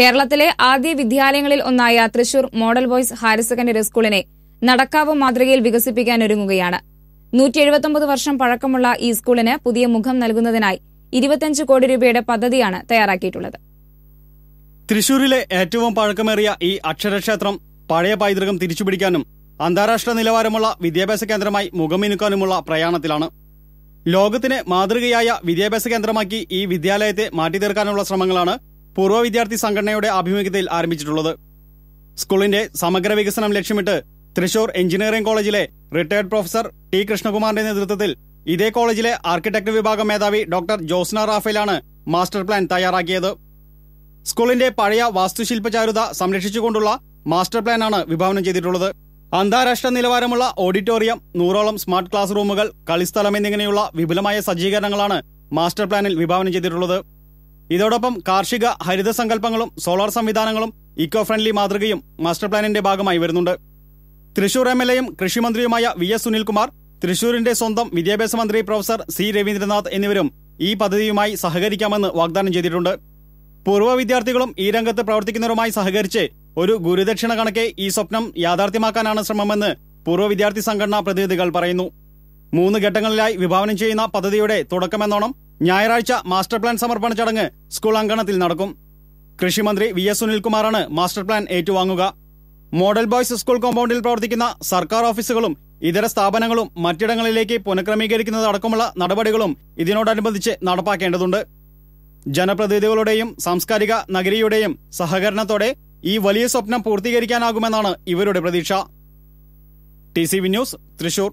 കേരളത്തിലെ ആദ്യ വിദ്യാലയങ്ങളിൽ ഒന്നായ Thrissur model boys higher secondary സ്കൂളിനെ നടക്കാവ് മാതൃകയിൽ വികസിപ്പിക്കാൻ ഒരുങ്ങുകയാണ് നൂറ്റി എഴുപത്തൊമ്പത് വർഷം പഴക്കമുള്ള ഈ സ്കൂളിന് പുതിയ മുഖം നൽകുന്നതിനായി ഇരുപത്തിയഞ്ച് കോടി രൂപയുടെ പദ്ധതിയാണ് തയ്യാറാക്കിയിട്ടുള്ളത് തൃശൂരിലെ ഏറ്റവും പഴക്കമേറിയ ഈ അക്ഷരക്ഷേത്രം പഴയ പൈതൃകം തിരിച്ചുപിടിക്കാനും അന്താരാഷ്ട്ര നിലവാരമുള്ള വിദ്യാഭ്യാസ കേന്ദ്രമായി മുഖമിനുക്കാനുമുള്ള പ്രയാണത്തിലാണ് ലോകത്തിന് മാതൃകയായ വിദ്യാഭ്യാസ കേന്ദ്രമാക്കി ഈ വിദ്യാലയത്തെ മാറ്റിത്തീർക്കാനുള്ള ശ്രമങ്ങളാണ് പൂർവ്വ വിദ്യാർത്ഥി സംഘടനയുടെ ആഭിമുഖ്യത്തിൽ ആരംഭിച്ചിട്ടുള്ളത് സ്കൂളിന്റെ സമഗ്ര വികസനം ലക്ഷ്യമിട്ട് തൃശൂർ എഞ്ചിനീയറിംഗ് കോളേജിലെ റിട്ടയർഡ് പ്രൊഫസർ ടി കൃഷ്ണകുമാറിന്റെ നേതൃത്വത്തിൽ ഇതേ കോളേജിലെ ആർക്കിടെക്ട് വിഭാഗം മേധാവി ഡോക്ടർ ജോസ്ന റാഫേലാണ് മാസ്റ്റർ പ്ലാൻ തയ്യാറാക്കിയത് സ്കൂളിന്റെ പഴയ വാസ്തുശില്പചാരുത ചാരുത സംരക്ഷിച്ചുകൊണ്ടുള്ള മാസ്റ്റർ പ്ലാനാണ് വിഭാവനം ചെയ്തിട്ടുള്ളത് അന്താരാഷ്ട്ര നിലവാരമുള്ള ഓഡിറ്റോറിയം നൂറോളം സ്മാർട്ട് ക്ലാസ് റൂമുകൾ കളിസ്ഥലം എന്നിങ്ങനെയുള്ള വിപുലമായ സജ്ജീകരണങ്ങളാണ് മാസ്റ്റർ പ്ലാനിൽ വിഭാവനം ചെയ്തിട്ടുള്ളത് ഇതോടൊപ്പം കാർഷിക ഹരിത സങ്കല്പങ്ങളും സോളാർ സംവിധാനങ്ങളും ഇക്കോ ഫ്രണ്ട്ലി മാതൃകയും മാസ്റ്റർ പ്ലാനിന്റെ ഭാഗമായി വരുന്നുണ്ട് തൃശൂർ എം എൽ എയും കൃഷിമന്ത്രിയുമായ വി എസ് സുനിൽകുമാർ തൃശൂരിന്റെ സ്വന്തം വിദ്യാഭ്യാസ മന്ത്രി പ്രൊഫസർ സി രവീന്ദ്രനാഥ് എന്നിവരും ഈ പദ്ധതിയുമായി സഹകരിക്കാമെന്ന് വാഗ്ദാനം ചെയ്തിട്ടുണ്ട് പൂർവ്വ വിദ്യാർത്ഥികളും ഈ രംഗത്ത് പ്രവർത്തിക്കുന്നവരുമായി സഹകരിച്ച് ഒരു ഗുരുദക്ഷിണ കണക്കെ ഈ സ്വപ്നം യാഥാർത്ഥ്യമാക്കാനാണ് ശ്രമമെന്ന് പൂർവ്വ വിദ്യാർത്ഥി സംഘടനാ പ്രതിനിധികൾ പറയുന്നു മൂന്ന് ഘട്ടങ്ങളിലായി വിഭാവനം ചെയ്യുന്ന പദ്ധതിയുടെ തുടക്കമെന്നോണം ഞായറാഴ്ച മാസ്റ്റർ പ്ലാൻ സമർപ്പണ ചടങ്ങ് സ്കൂൾ അങ്കണത്തിൽ നടക്കും കൃഷിമന്ത്രി വി എസ് സുനിൽകുമാറാണ് മാസ്റ്റർ പ്ലാൻ ഏറ്റുവാങ്ങുക മോഡൽ ബോയ്സ് സ്കൂൾ കോമ്പൗണ്ടിൽ പ്രവർത്തിക്കുന്ന സർക്കാർ ഓഫീസുകളും ഇതര സ്ഥാപനങ്ങളും മറ്റിടങ്ങളിലേക്ക് പുനഃക്രമീകരിക്കുന്നതടക്കമുള്ള നടപടികളും ഇതിനോടനുബന്ധിച്ച് നടപ്പാക്കേണ്ടതുണ്ട് ജനപ്രതിനിധികളുടെയും സാംസ്കാരിക നഗരിയുടെയും സഹകരണത്തോടെ ഈ വലിയ സ്വപ്നം പൂർത്തീകരിക്കാനാകുമെന്നാണ് ഇവരുടെ പ്രതീക്ഷ T C V news Thrissur